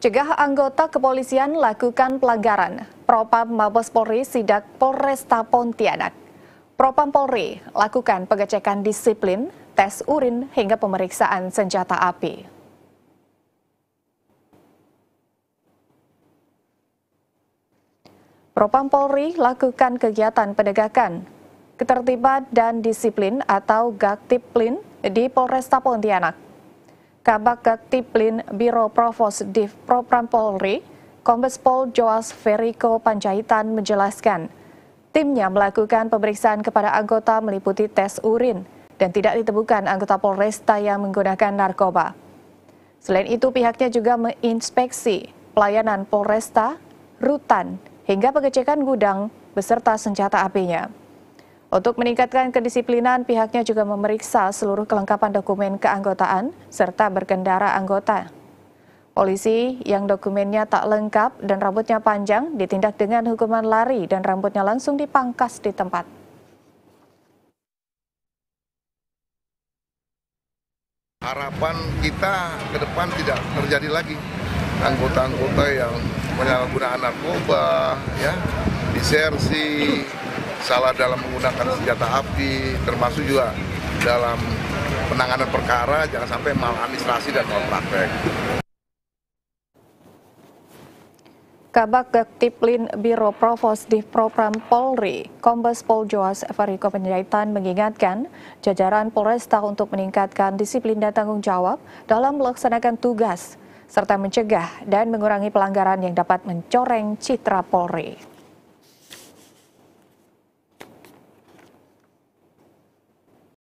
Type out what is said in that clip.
Cegah anggota kepolisian lakukan pelanggaran. Propam Mabes Polri sidak Polresta Pontianak. Propam Polri lakukan pengecekan disiplin, tes urin hingga pemeriksaan senjata api. Propam Polri lakukan kegiatan penegakan ketertiban dan disiplin atau gaktiplin di Polresta Pontianak Kabak Tiplin Biro Provos Div Propram Polri, Kombes Pol Joas Veriko Panjaitan menjelaskan, timnya melakukan pemeriksaan kepada anggota meliputi tes urin dan tidak ditemukan anggota Polresta yang menggunakan narkoba. Selain itu pihaknya juga menginspeksi pelayanan Polresta, rutan, hingga pengecekan gudang beserta senjata apinya. Untuk meningkatkan kedisiplinan, pihaknya juga memeriksa seluruh kelengkapan dokumen keanggotaan serta berkendara anggota. Polisi yang dokumennya tak lengkap dan rambutnya panjang ditindak dengan hukuman lari dan rambutnya langsung dipangkas di tempat. Harapan kita ke depan tidak terjadi lagi anggota-anggota yang menyalahgunakan narkoba, ya, disersi, salah dalam menggunakan senjata api, termasuk juga dalam penanganan perkara, jangan sampai maladministrasi dan malpraktek. Kabak Gaktiplin Biro Provos di Propram Polri, Kombes Pol Joas Fariko Penjaitan mengingatkan jajaran Polresta untuk meningkatkan disiplin dan tanggung jawab dalam melaksanakan tugas, serta mencegah dan mengurangi pelanggaran yang dapat mencoreng citra Polri.